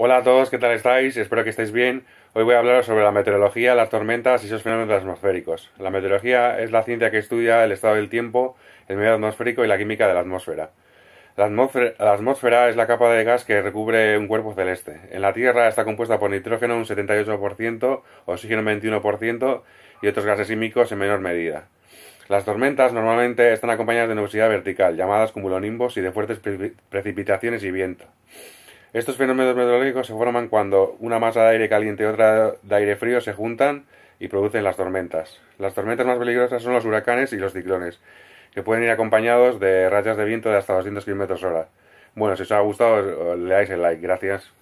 Hola a todos, ¿qué tal estáis? Espero que estéis bien. Hoy voy a hablaros sobre la meteorología, las tormentas y esos fenómenos atmosféricos. La meteorología es la ciencia que estudia el estado del tiempo, el medio atmosférico y la química de la atmósfera. La atmósfera, es la capa de gas que recubre un cuerpo celeste. En la Tierra está compuesta por nitrógeno un 78%, oxígeno un 21% y otros gases químicos en menor medida. Las tormentas normalmente están acompañadas de nubosidad vertical, llamadas cumulonimbos y de fuertes precipitaciones y viento. Estos fenómenos meteorológicos se forman cuando una masa de aire caliente y otra de aire frío se juntan y producen las tormentas. Las tormentas más peligrosas son los huracanes y los ciclones, que pueden ir acompañados de rayas de viento de hasta 200 km hora. Bueno, si os ha gustado, le dais el like. Gracias.